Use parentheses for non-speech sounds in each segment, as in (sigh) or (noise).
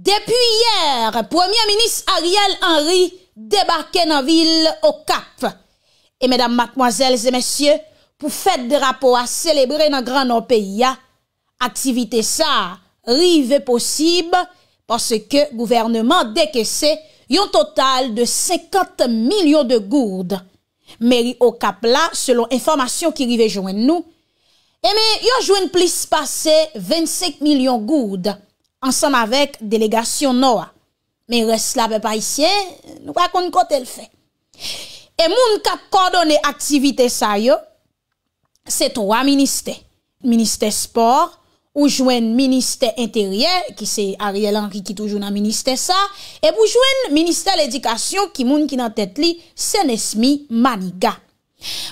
Depi yèr, Premier Ministre Ariel Henry débarke nan vil Okap. Et mesdames, mademoiselles et messieurs, pou fète de rapport à célébrer nan grand nom pays, aktivité sa rive possible parce que gouvernement dékèsé yon total de 50 millions de goudes. Mais Okap la, selon information qui rive jouen nou, yon jouen plisse passé 25 millions goudes. ansanm avek delegasyon noua. Men res la pe pa isyen, nou akon kote l fe. E moun kap kodone aktivite sa yo, se towa minister. Minister sport, ou jwen minister interyen, ki se Ariel Henry ki toujou nan minister sa, e pou jwen minister l'edikasyon, ki moun ki nan tet li, se nesmi maniga.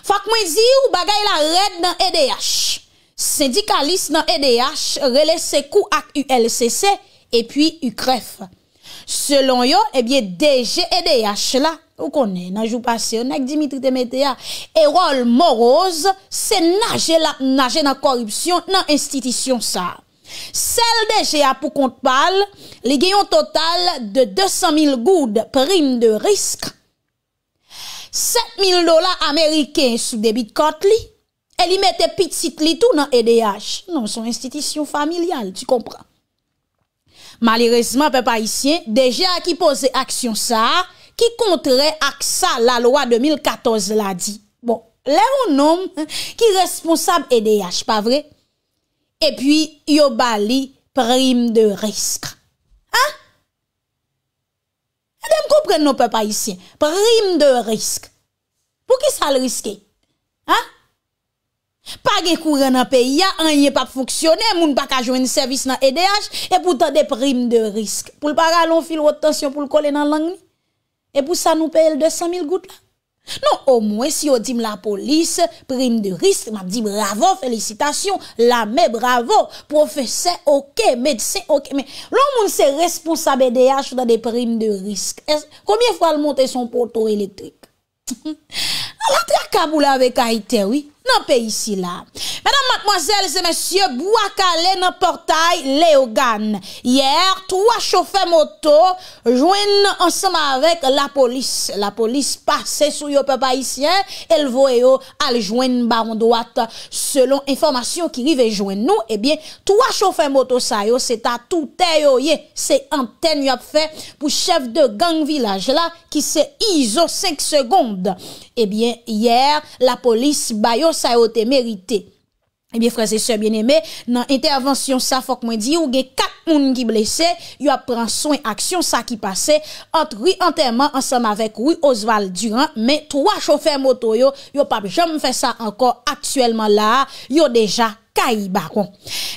Fak mwen zi ou bagay la red nan EDH. Shhh! Sindikalis nan EDH rele se kou ak ULCC epi UKREF. Selon yo, ebyen DG EDH la, ou konen nan jou pasyon ak Dimitri Demetea, e rol moroz se nage nan korupsyon nan institisyon sa. Sel DG apou kontpal, li genyon total de 200.000 goud prim de risk, 7.000 dola Ameriken sou debit kot li, li mette pitit li tou nan EDH. Non, son institisyon familial, ti kompran. Malirezman, pe pa isyen, deja ki pose aksyon sa, ki kontre aksa la loi 2014 la di. Bon, leon nom ki responsab EDH, pa vre? E pi, yo bali, prim de risk. Ha? E dem kompran nou pe pa isyen, prim de risk. Pou ki sal riske? Ha? Ha? Pa ge kou re na pe ya, an ye pap foksyone, moun pa ka jwen servis nan EDH, e, e pou ta de prime de risk. Pou l para, loun fil wot tensyon pou l kole nan lang ni? E pou sa nou pe el 200.000 gout la? Non, o mwen, si yo dim la polis, prime de risk, mab di bravo, felicitasyon, lame, bravo, profese, ok, medse, ok, men, loun moun se respon sa BDH e pou ta de prime de risk. Komye fwa l montè son poteau elektrik? (laughs) A la tra kabou la vek a ite wik, nan pe isi la. Madame, mademoiselles et messieurs, bou akalè nan portail Léogane. Yer, trois chauffeurs motos jouènen ansama avèk la polis. La polis passe sou yo pe païsien, el voè yo al jouènen baron doat selon informasyon ki rive jouènen nou. Ebyen, eh trois chauffeurs motos sayo, seta toutè yo ye se antenne yo ap fè pou chef de gang village eh la ki se izo 5 segonde. Ebyen, yer, la polis bayo Sa yo te merite Ebyen eh freze se bieneme Nan intervensyon sa fok mwen di Ou gen kat moun ki blese Yo ap pran son aksyon sa ki pase Ante rui anterman ansam avek rui Ozval Durant men troa chofer moto yo Yo pap jom fè sa ankor Aksyèlman la yo deja Kayi bakon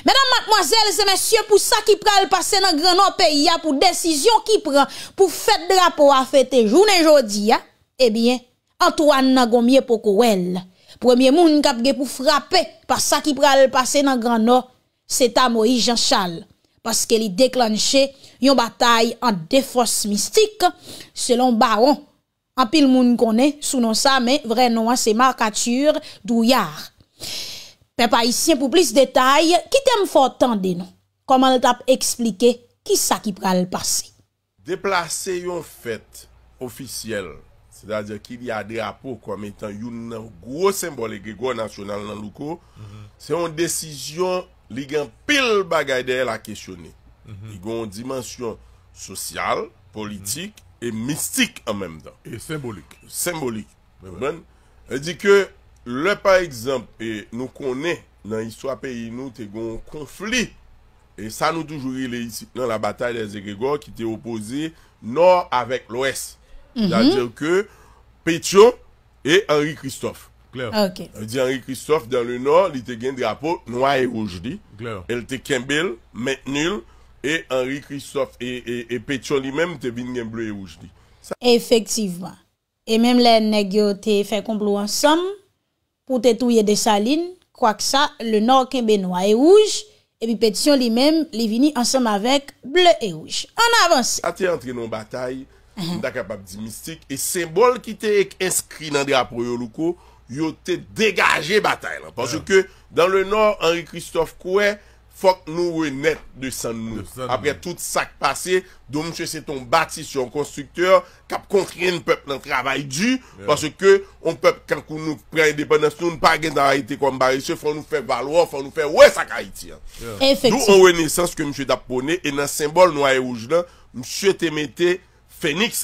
Menan matmozèl se mèsyè pou sa ki pran Pase nan granon peyi ya pou desisyon ki pran Pou fèt drapo a fèt Jounen jodi ya Ebyen eh antoan nan gomye poko wel Premye moun kap ge pou frape pa sa ki pral pase nan Grand Nord, se ta Moïse Jean Charles. Paske li deklanche yon batay an defos mistik selon Baron. An pil moun kone, sou non sa, men vren nou an se markature dou yar. Pe pa isyen pou plis detay, ki tem fò tan den nou? Koman l tap explike ki sa ki pral pase? Deplase yon fèt ofisyel. Zadek ki li a drapo kwa metan yon nan gwo sembolik gwe gwa nasyonal nan loukou, se yon desisyon li gen pil bagay de el a kesyoni. Li gen yon dimensyon sosyal, politik, e mistik an menm dan. E sembolik. Sembolik. E di ke le par exemple, nou konen nan iswa peyi nou te gen yon konflik, e sa nou toujou ili nan la batalye de Eze Gregor ki te opose nor avèk l'Ouest. Zatir mhm. ke Petio E Henry Christophe E di Henry Christophe dan le nor Li te gen drapo noua e rouj di El te kembel men nul E Henry Christophe E Petio li men te vin gen blou e rouj di Efektivman E menm le negyo te fe komplo ansam Po te touye de salin Kwa ksa le nor kembe noua e rouj E bi Petio li men Li vini ansam avek blou e rouj An avansi A te antre nou batayi Nda mhm. kapap di mistik E sembol ki te ek inskri nan di aproyo loukou Yo te degaje batay lan Panjou mhm. ke Dan le nor Henry Christophe Koué Fok nou we net de san nou Apre tout sak pase Dou msè se ton bati Sou yon konstrukteur Kap kon kren pep nan travay di Panjou ke On pep Kankou nou pre yon depanasyon Pagè nan ayite kon barise Fon nou fe valwa Fon nou fe wè sak ayiti Nou ouwe nesans Ke msè tap pone E nan sembol nou ayouj e lan Msè te mette Feniks,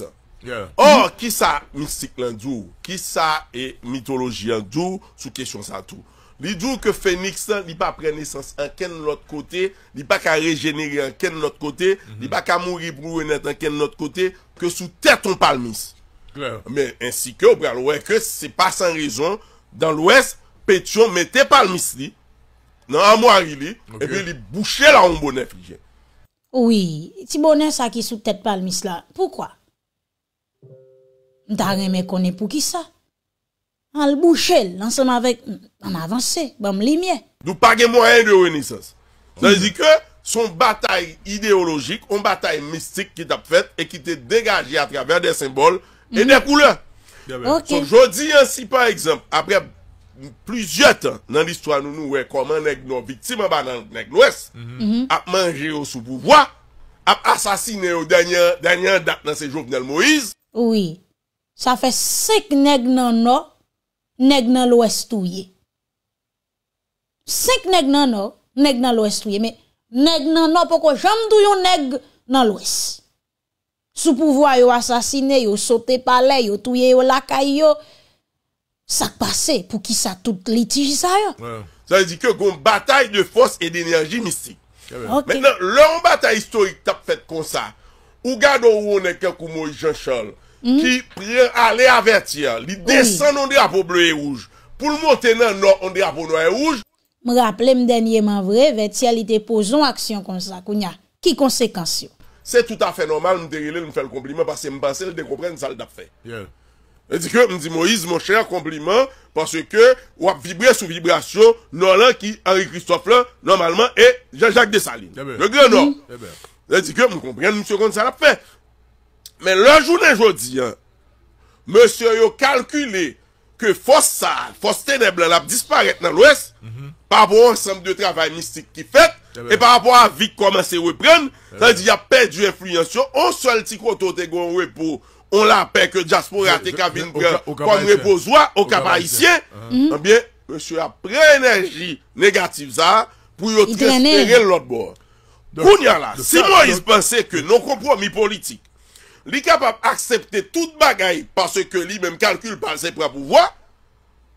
or ki sa mistik lan djou, ki sa e mitoloji an djou, sou kesyon sa tou. Li djou ke Feniks li pa prenesans anken lout kote, li pa ka regenere anken lout kote, mhm. li pa ka mouri pou venet anken lout kote, ke sou teton palmis. Kler. Men, ensi ke, ou bral, wek, se pasan rezon, dan l'ouest, petyon mette palmis li, nan amwari li, epi li boucher la ombonef li jen. Oui, ti bonheur ça qui sous tête palmis là. Pourquoi Nta mais konè ça. qui ça En le boucher ensemble avec, en avancé, bam lumière. Nous pas page moyens de Renaissance. Ça dit que son bataille idéologique, une bataille mystique qui t'a fait et qui t'est dégagé à travers des symboles et des mhm. couleurs. Okay. je dis ainsi par exemple, après Plus yet mm-hmm. nan listwa nou nou wey Koman neg no vitima ba nan neg no es A manje yo sou pou vwa A asasine yo danyan Danyan dat nan se jok nel Moise Oui Sa fe sek neg nan no Neg nan lo es tou ye Sek neg nan no Neg nan lo es tou ye Neg nan no pou ko jam tou yo neg Nan lo es Sou pou vwa yo asasine yo Sote pale yo Touye yo laka yo Sak pase pou ki sa tout litiji sa yo? Wan. Sa zi ke kon batay de fos e de enerji mistik. Ok. Mwen nan loun batay istorik tap fet kon sa, ou gado ou wone ke koumou i jenchol, ki prie ale averti ya, li desen non de apou blou e rouj, pou l'mon tenen non de apou nou e rouj. M raple m denye man vre, veti ya li depozon aksyon kon sa, kounya, ki konsekansyon? Se tout afe normal m de rile m fè l'kompliment parce m pense l de kompren sa l tap fe. Yon. Mwen di Moïse, mwen chèr kompliment, pwase ke wap vibre sou vibrasyon, non lè ki Henri Christophe lè, normalman, e Jacques Dessalines. Eh Le gè non. Mwen di kè, mwen kompren, mwen se kon se la pwè. Mwen lè jounen joudi, mwen se yo kalkule, ke fos sa, fos teneb lè, la pwè disparet nan l'ouest, pa wè ansem de travè mistik ki fèt, e pa wè ansem de travè mistik ki fèt, sa di apè di enfluyansyon, ansel ti kwa tote gwen wè pou On la apè ke Diasporate, Kavin, Pongrepozoa, Okapayisye, anbyen, msye ap pre enerji negatif za, pou yo tresperè l lòt bo. Kounyan la, si Moise pense ke non komprou mi politik, li kapap aksepte tout bagay, parce ke li menm kalkul panse pra pouvoi,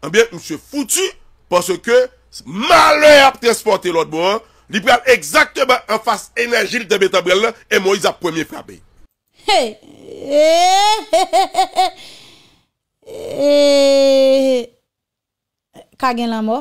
anbyen, eh msye foutu, parce ke malè ap tresportè l lòt bo, li pral ekzaktèman anfas enerji l tebetan brel nan, e Moise ap premye frapey. He! He! He! He! He! He! He! He! He! Ka gen la mò?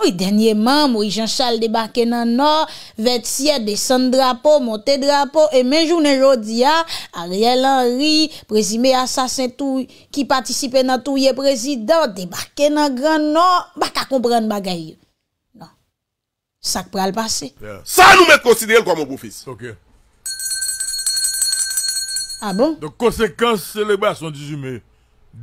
Ou y denye man, mou y janshal debakè nan nan, vèt siè desèn drapo, mòte drapo, e mè jounè jò diya, a rè lè rè, prezime y asasèn tou, ki patisipe nan tou ye prezident, debakè nan gran nan, baka koubran bagay. Nan, sak pral basè. Sa nou mèt konsidèl kwa mou koufis. Okè. A ah bon? Don konsekans celebra son 18 me,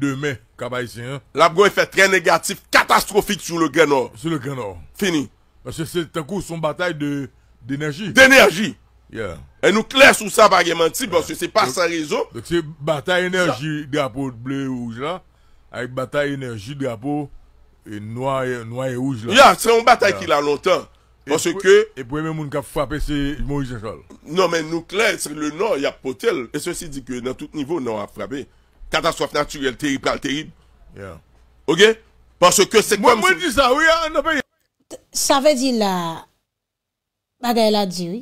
2 me, kaba yisi. L'Abron y fe tre negatif, katastrofik sou le Grenor. Sou le Grenor. Fini. Monsen, se te kou son batay de enerji. De enerji. Ya. E nou kler sou sa bagayman ti, monsen, se pa sa rezo. Don se batay enerji de apot ble ouj la, ay batay enerji de apot noy ouj la. Ya, se yon batay ki la notan. E pwè men moun ka fwapè se moun jesol. Non men nouk lè, sè le nan yap potel. E sè si di ke nan tout nivou nan wap fwapè. Katan swaf naturel terib, pral terib. Ya. Oge? Pwè mwen di sa wè ya? Sa vè di la, mada el a di wè.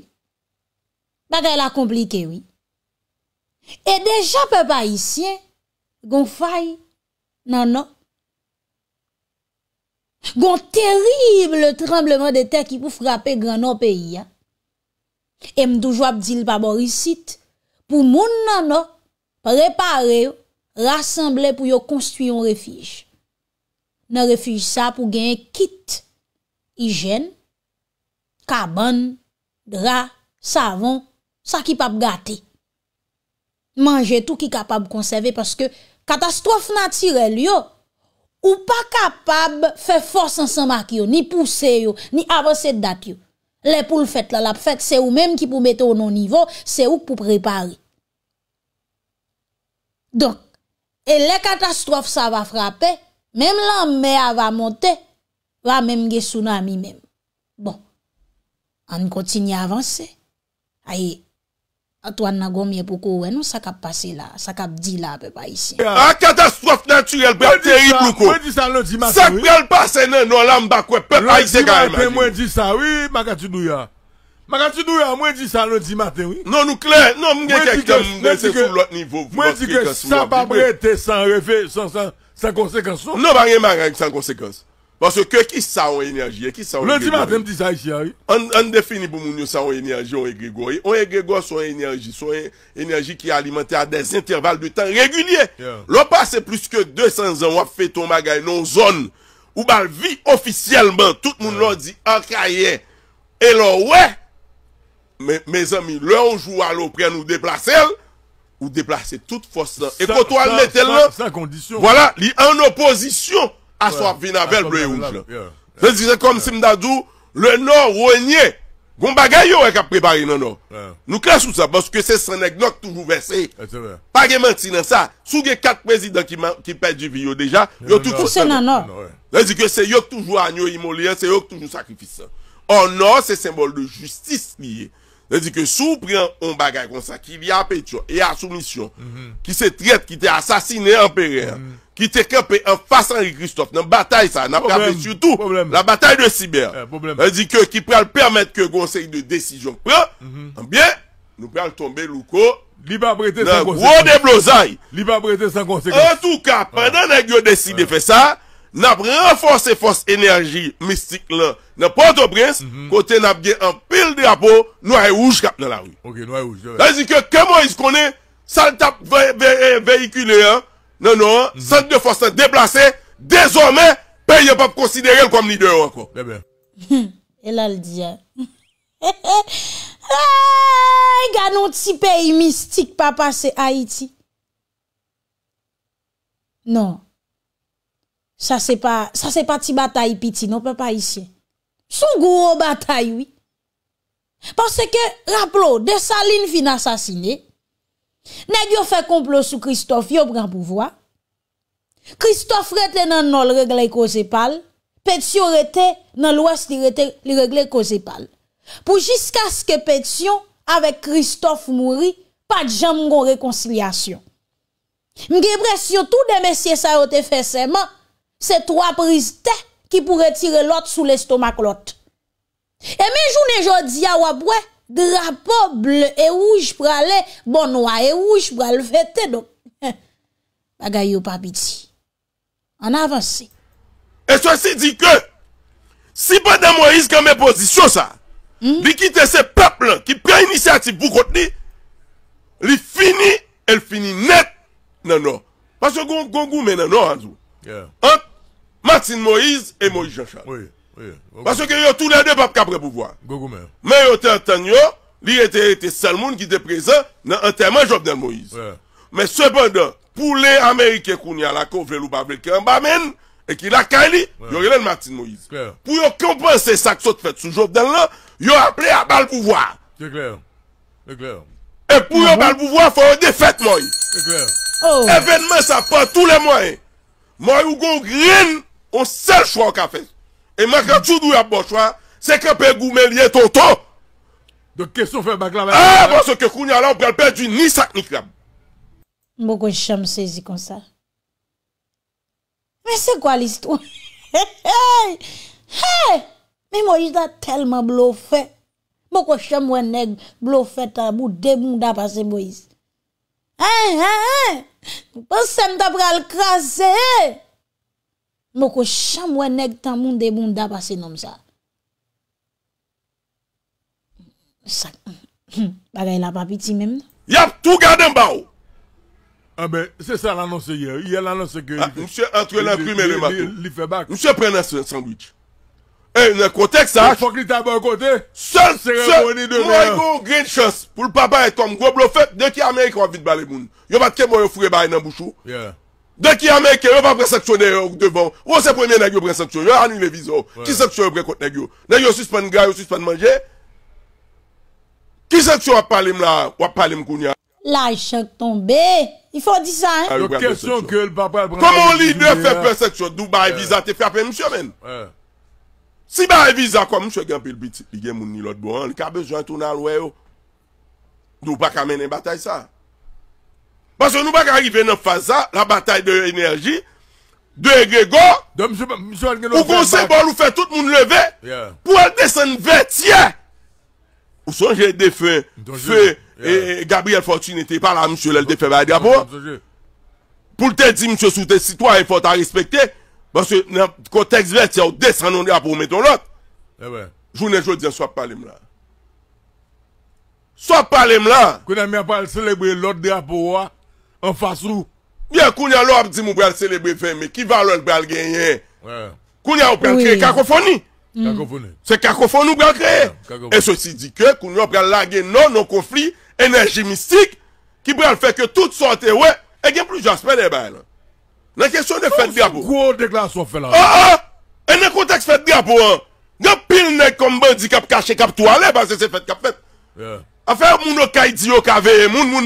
Mada el a komplike wè. E deja pe ba isyen, gon fay nan wap. Gon terib le trembleman de te ki pou frape granon peyi ya. E mdouj wap di l paborisit pou moun nanon prepare, rassemble pou yo konstuyon refij. Nan refij sa pou gen kit, hijen, kaban, dra, savon, sa ki pap gate. Mange tou ki kapab konseve paske katastrof natire li yo. Ou pa kapab fè fòs ansan mak yo, ni pousse yo, ni avanse dat yo. Le pou l fèt la, la fèt sè ou mèm ki pou mette ou nou nivou, sè ou pou prepari. Donk, e le katastrof sa va frape, mèm lan mè a va monte, va mèm ge sounami mèm. Bon, an kontinye avanse, aye. A katastrof natyrel be a teri bloko. Mwen di sa, mwen di sa londi mati wè. Sak bel pase nan an lambak wè, pep a ite gari man. Mwen di sa, mwen di sa wè, makati non, nou ya. Mwen di sa, mwen di sa londi mati wè. Non nukle, non mwen gen kekken mwen sefou lot nivou. Mwen di kekken sa papre te san refe, san konsekans. Non bagen non, man gen san konsekans. Baske ki sa ou enerji, e ki sa ou gregor? Le ti maten ti sa isi a, e? An defini pou moun yo sa ou enerji ou e gregor, e? Ou e gregor sou enerji, sou enerji ki alimente a des interval de tan regunye. Lo passe plus ke 200 an wap fetou magay nou zon. Ou bal vi ofisyelman, tout moun lo di, an krayen. E lo we, me zami, le ou jou alopren ou deplase el, ou deplase tout fos nan. E koto al metel nan, wala, li an oposisyon. à soi vin avec bleu et Je comme si Mdadou, le nord renier. Gon bagay qui eh, a préparé non non. Nous classons ça parce que c'est son anecdote toujours versé. Eh, Pas de mentir dans ça. Sous les quatre présidents qui qui perdent du vieux déjà, eh, yo tout toujours non non. C'est que c'est yo toujours agneau immolé, c'est yo toujours sacrifice. Or Nord, c'est symbole de justice lié. Nè zi ke sou pren an bagay kon sa ki li an pechon e an soumisyon Ki se tret ki te asasine an pere Ki te krepe an fasa an Rikristot Nan batay sa, nan pape syoutou La batay de siber Nè zi ke ki pral permet ke gonsey de desijon pran An eh bien, nou pral tombe louko Nè gwo de blozay En tout ka, pandan nan gyo deside fe sa nap renfonse fos enerji mistik lan, nan pwanto brens, kote mhm. nap gen an pil non, non, mhm. de apou, eh (laughs) nou a e ouj kap nan la ou. Ok, nou a e ouj. La zi ke kemo iz konen, sal tap vehikule an, nan nou an, sal de fos se deplase, dezormen, peye pap konsidere l kom ni de ou an kwa. Bebe. El al di ya. E ga nou ti peye mistik pa pase Haiti. Nan. Sa se pa ti batay piti, nou pe pa isye. Sou gwo batay, oui. Pansè ke, rapplo, de Saline fin asasine, ne gyo fe komplo sou Christophe yo bran pouvoa, Christophe rete nan nol regle koze pal, Petio rete nan lwes li rete li regle koze pal. Pou jiska ske Petion, avek Christophe mouri, pa djan mgon rekoncilasyon. Mge bre sio tou de mesye sa yo te fese man, c'est trois prises qui pourraient tirer l'autre sous l'estomac l'autre. Et mes journées aujourd'hui à wabwe, drapeau bleu et rouge pour aller, bon noir et rouge pour aller fêter. Donc, (laughs) ou pas petit. En avance. Et ceci dit que, si pas de Moïse quand mes positions, ça, mm? quitte ce peuple qui prend initiative pour continuer, il finit, il finit net, non, non. Parce que, gongou, mais non, non, Andrew. Hein? Martin Moïse e Moïse Jochard. Oui, oui. Basso ke yo toune de pap kabre bouvoan. Gogo mè. Mè yo te enten yo, li ete ete sel moun ki te prezen nan entenman Jobdel Moïse. Mè sebèndan, pou le Amerike kouni ala kou vle loupa bleke mba men, e ki laka li, yo renen Martin Moïse. Pou yo kompense sakso tfet sou Jobdel nan, yo aple a bal pouvoan. Kè kler. Kè kler. E pou yo bal pouvoan, fò yon defet Moïse. Kè kler. Evènme sa pa tout le Moïse. Moïse ou gong Mon sel chwa an ka fe. E makra chou nou ap bo chwa, se kepe goume liye ton ton. De ke sou fe baglaman. A, bo eh, bon, se ke kounya la, ou pe al pe di ni sak ni klam. Mbok wè chèm sezi kon sa. Mwen se kwa list ou? Mwen mwen jida telman blou fe. Mbok wè chèm mwen neg, blou fe ta moun demoun da pa se mwen jida. A, a, a, mwen se mwen ta pre al krasi e. Moko chan mwen neg tan moun de moun daba se nom sa. Sak. (clears throat) Baga yon apapiti mem. Yap, tou gade mba ou. A ah, be, se sa l'anonse ye. Ye l'anonse ke. Ah, Mse entre la prime le mato. Li fe bak. Mse pren la sandwich. E, yon e kotek sa. A fok li tabe o kote? Sen, sen. Mwen yon green sauce pou l'papa etom. Gwoblo fe, dek yon Amerik wap vit bale moun. Yon bat ke mwen yon fure baya nan bouchou. Yeah. Dè ki yaman ke yo va preseksyonè yo devan, yo se premiè nagyo preseksyonè, yo anou le vizò, ki seksyonè brekot nagyo, nagyo suspèn gra, yo suspèn manje, ki seksyonè wap pale mla, wap pale mkoun ya. La e chak tombe, i fò di sa. Yo kesyon ke l baba brekot. Koman li dè fè preseksyonè, dou ba e vizan te fè apè msè men. Si ba e vizan, kwa msè genpè l bit, li genmoun ni lot boan, li ka bejòn tonal we yo, nou pa kamen en batay sa. Parce que nous pas arriver dans phase la bataille de l'énergie, de Grégor, ou qu'on symbole ou fait tout le monde lever, pour aller descendre 20. Ou songez des feux, feu, et Gabriel Fortune n'était pas là, monsieur, elle défait bah, drapeau. Pour te dire, monsieur, sous tes citoyens, il faut te respecter, parce que dans le contexte vert, on descend dans le drapeau, mettre l'autre. Eh ouais. Journée, je dis, soit pas là. Soit pas là. Qu'on a pas de célébrer l'autre drapeau, hein. An fasou. Bien, kounya lò ap di mou bèl selebré fèmè, ki valòl bèl genye. Kounya ou bèl kre kakofoni. Se kakofoni ou bèl kre. E sosi di ke, kounya ou bèl lage nou, nou konflik, enerji mistik, ki bèl fèk yo tout sote wè, e gen plouj aspe de bèl. Nan kesyon de fèt di abou. Kou ou dekla sou fèt la. A, a, ene konteks fèt di abou an. Gè pil nek kombe di kap kache kap toale, bèl se se fèt kap fèt. Afè, moun o kaidiyo kaveye, moun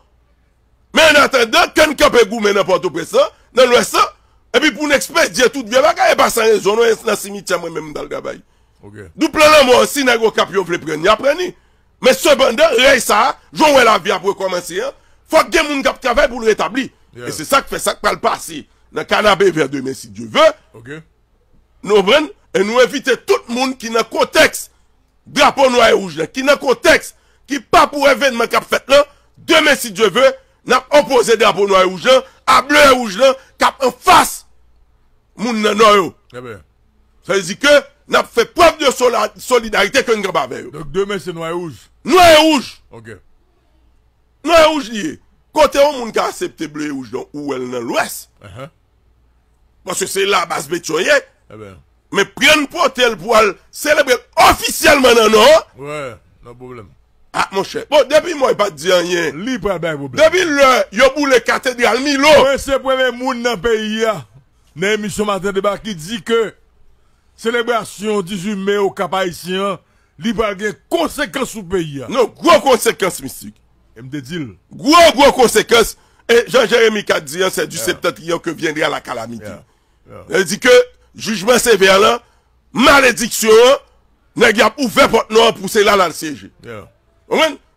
Mais en attendant, quand on peut gourmet dans port au dans l'Ouest, et puis pour une espèce, Dieu tout bien, a pas sans raison, non, dans le cimetière, moi-même, dans le travail. un plan plein d'amour, si n'a pas cap, il vle prendre, apprenez. Mais cependant, a ça, j'en la vie pour commencer, hein. Faut que moun qui travaillent pour le rétablir. Et c'est ça qui fait ça qui va le passer. Dans le canapé vers demain, si Dieu veut. Nous prenons, et nous invitons tout le monde qui n'a contexte, drapeau noir et rouge, qui n'a contexte, qui pas pour événement a fait là, demain, si Dieu veut, N ap opose dè ap nouè rouj lan, ap blè rouj lan, kap an fas moun nan nouè ou. Ebe. Se zi ke, n ap fè pof de solidarite kwen graba ve ou. Dok demè se nouè rouj. Nouè rouj! Ok. Nouè rouj liye, kote ou moun ka asepte blè rouj lan ou el nan lwes. Ehe. Pwase se la bas betyoye. Ebe. Mè pren pwote el pou al celebrel ofisyel manan nou. Ouè, nan poubleme. A, ah, moun chè. Bon, debi moun yon pat diyan yon. Li pral bèk pou blèk. Depi lè, yon bou lè katedral mi lò. Mwen se premen moun nan peyi ya. Nè misyon mater de baki di ke selebrasyon 18 mè ou kapayisyan li pral gen konsekans ou peyi ya. Non, gwo konsekans mistik. Mdè dil. Gwo, gwo konsekans. E, Jean-Jérémy Kat diyan, se di septant riyan ke vyen rè la kalamiti. Nè di ke, jujman sever lan, malediksyon, nè gè ap oufè pot nou pou se lal al seje. Ya.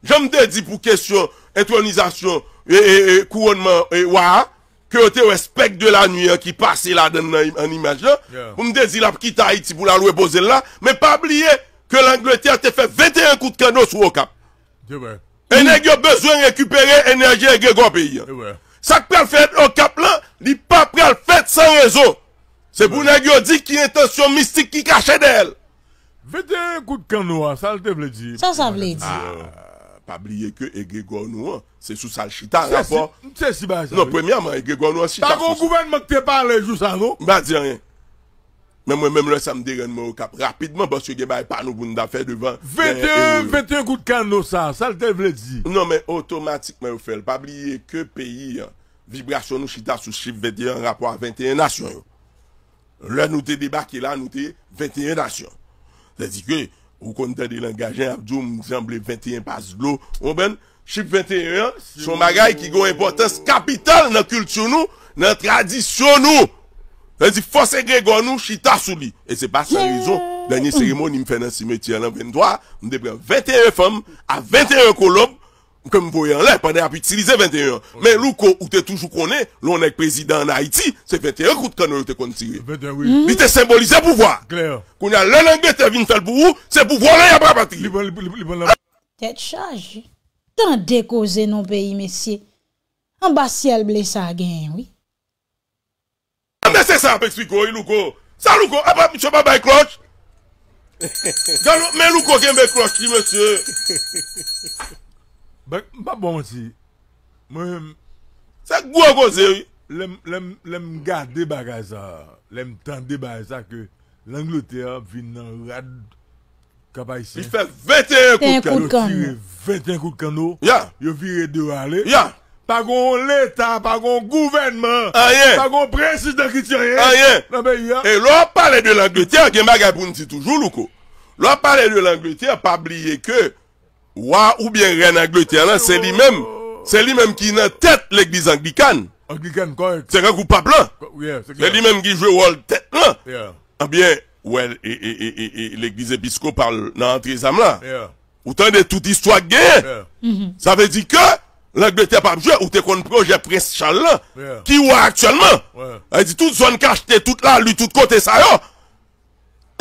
Je te dit pour question intronisation et, et, couronnement et wa que tu respect de la nuit qui passait là dans en image là. me Pour me dire la quitte Haïti pour la louer poser là, mais pas oublier que l'Angleterre t'a fait 21 coups de cadeau sur l'Ocap. cap. Et besoin de récupérer énergie et gros pays. Ça que fait au cap là, il pas prêt fait sans raison. C'est pour n'a dit qui intention mystique qui cachait d'elle. 21 kout kan nou an, sa l te vle di. Sa san vle di. Ah, ah, pa bliye ke e gregou an nou an, se sou sal chita an rapor. Se si ba, se si. Non, premye man, e gregou an nou an chita. Pago gouverne man te pale jou sa nou. Ba di rien. Men mwen men mwen sa m diren mou kap. Rapidman, boss yo ge baye panou pou nou da fe devan. 21, 21 kout kan nou san, sa l te vle di. Non men, otomatikman yo fel. Pa bliye ke peyi an, vibrasyon nou chita sou chif vede an rapor 21 nasyon yo. Le nou te debak e la nou te 21 nasyon yo. Zan zi kwe, ou konten de langajen Abdiou mwen exemple 21 pas glou. Oben, ship 21, son bagay ki gwen importans kapital nan kultyon nou, nan tradisyon nou. Zan zi fos e gwen gwen nou, chita sou li. E se pa san rezon, la nye seremoni mwen fè nan simetia lan 23, mwen depre 21 fam, a 21 kolob, Kèm voyan lè, panè ap itilize 21. Men louko, ou te toujou konè, lòn ek prezidant n'Haiti, se 21 kout kanon te kontire. Mm-hmm. Li te symbolize pouvo. Koun ya lè langbe te vin fèl pou ou, se pouvo lè yab ap apati. Bon, bon, bon Tèt chanj, tan dekose nou peyi, mesye. An ba sièl blè sa gen, oui. An mè se sa ap ekspiko, yi louko. Sa louko, ap ap, mè chè pa bay kloch. Men louko gen bay kloch ki, mesye. Mpa bon si, mwen, sa gwa kon se, lèm, lèm, lèm gade bagay sa, lèm tan bagay sa ke l'Angleterre vin nan rad kapay sin. I fè 21 kout kando, 21 kout kando, yo vire dewa le, pa kon l'Etat, pa kon gouvernement, ah, pa kon presidant kriterien. A ah, ye, non, e lò pale de l'Angleterre, gen bagay poun si toujou lou ko, lò pale de l'Angleterre, pa bliye ke... Wa ou bien ren Angleterre la, se li menm, se li menm ki nan tet l'Eglise Anglikan. Anglikan kon. Se ren koupab la. Ouye. Se li menm ki jwe wol tet la. Ouye. Abyen, ah ouye, e, e, e, e, e, l'Eglise Episko par nan antre zam la. Ouye. Ou tan de tout istwa gen. Ouye. Sa ve di ke, l'Angleterre pa jwe ou te kon proje pres chal la, ki ouwa aktuelman. Ouye. A di tout son kache te tout la, lui tout kote sa yo.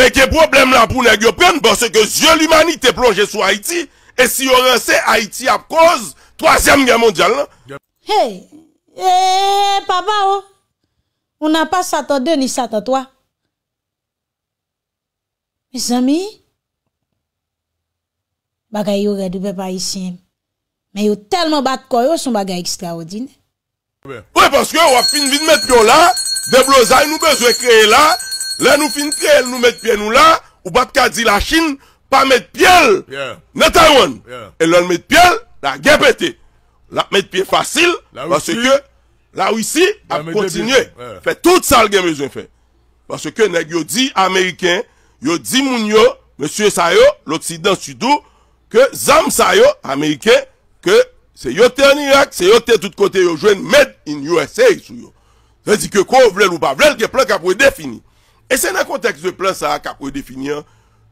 E ke problem la pou nan yo pren, bon se ke zye l'humanite proje sou Haiti. Ouye. E si yon re se Haiti ap koz, troasyam gen mondyal. Hey, eee, eh, papa oh. ou, ou na pa satan 2 ni satan 3. Misami, bagay yon redoube pa isim, men yon telman bat koy ou, sou bagay ekstra odine. Ou e porske ou ap fin vin met pyo la, deblo zay nou bezwe kreye la, le nou fin kreye nou met pye nou la, ou bat ka di la shin, pa mèd pièl nè Taiwan e lòl mèd pièl, la gen pète la mèd pièl fasil parce ke la Ouissi ap kontinye, fè tout sa l gen mèzoun fè parce ke nèk yo di Amerikèn, yo di moun yo Monsie Sayo, l'Oksidan Sudou ke Zam Sayo, Amerikèn ke se yote en Irak se yote tout kote yo jwen mèd in USA sou yo se di ke kon vrel ou pa vrel, ke plan ka pou e defini e se nan konteks de plan sa ka pou e defini an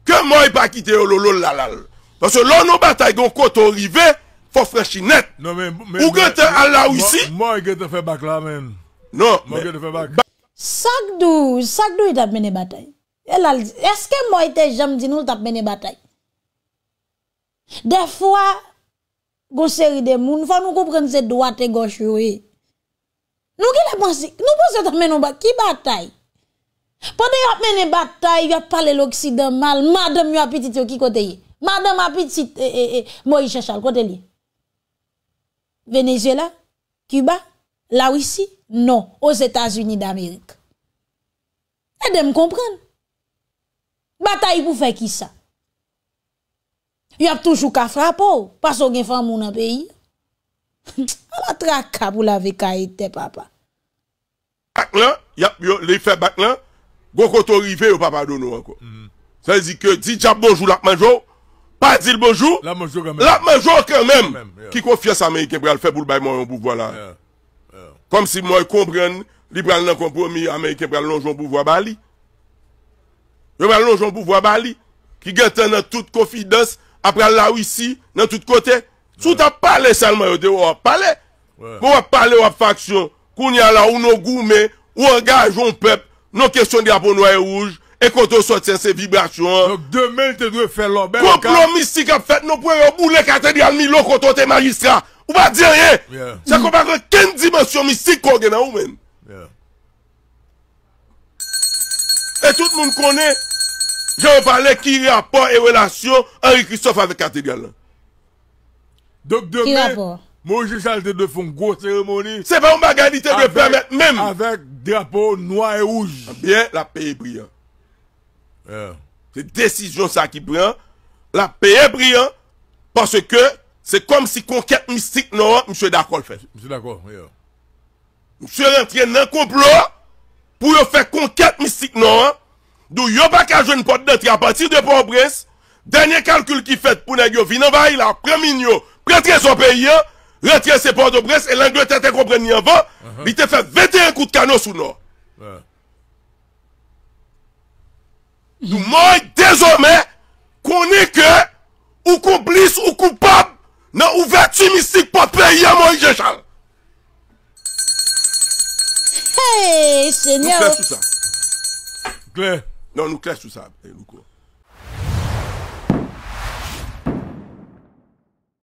Que moi, pas quitter lolo lalal. Parce que l'on nos bataille, gon quand on faut franchir net. Non, mais, mais, ou que à la Russie. Moi, je te fais back là, même. Non. Moi, je te fais back. Sakdou, sac il t'a mené bataille. Est-ce que moi, était jamais dit nous, t'a mené bataille? Des fois, gon série des moun, faut nous comprendre c'est droite et gauche, oui. Nous, qui la pensons, nous pensons, nous, qui bataille? Pote yop mene batay, yop pale l'Oksidon mal, madem yop apitit yo ki koteye. Madem apitit e, e, e, Moïse Chachal koteye. Venezuela? Cuba? La Ouissi? Non, os Etats-Unis d'Amerik. E dem kompren. Batay pou fe ki sa? Yop toujou ka frapo, pas ou gen fwa moun an peyi. A (laughs) la traka pou la vekaye te papa. Bak lan, yop yo, le yi fe bak lan, Gokoto rive ou papa donou encore. Ça veut dire que dit bonjour la manjo, pas dit bonjour. La manjo quand même. Qui confiance américain pour le faire pour le bail mon pouvoir là. Comme si moi comprenne, li pral nan compromis américain pral lonjon pouvoir bali. Yo pral pour pouvoir bali qui gagne dans toute confidence après la Russie dans tout côté. Tout a parlé seulement yo dehors, oh, parlé. Ouais. Pour parlé aux factions, qu'on y a là ou nous gourmet, ou engage un peuple Nou kesyon di apon woye ouj, e konton sou tsen se vibrasyon. Dok demen te dwe felon. Kouplon mistik ap fet, nou pwè yon boule katedial mi lò konton te magistra. Ou pa diye, se kompakre ken dimensyon mistik kogue nan ou men. E tout moun kone, jè ou pale ki rapor e relasyon Henry Christophe avè katedial. Ki rapor? Mou jè chalte de foun gwo teremoni. Se pa ou magalite mè mè mèm. Avèk drapo noua e ouj. Abyè, ah la peye bryan. Abyè. Se desijon sa ki bryan, la peye bryan. Pase ke, se kom si konket mistik noua, msè d'akol fè. Msè d'akol, abyè. Msè rentren nan komplot, pou yo fè konket mistik noua. Dou yo baka joun pot de trepati de pampres. Dernye kalkul ki fèt pou nan yo vinan vayi la preminyo. Pretren son peye yo. retyen se port de Brest, e l'Angleterre te kompren ni avan, li te fè 21 kout kano sou nou. Nou man yi dezome, konye ke, ou kouplis, ou koupab, nan ouvertu misik potpe, yi yaman yi genchal. Nou kles tout sa. Kler. Nou nou kles tout sa. E loukou.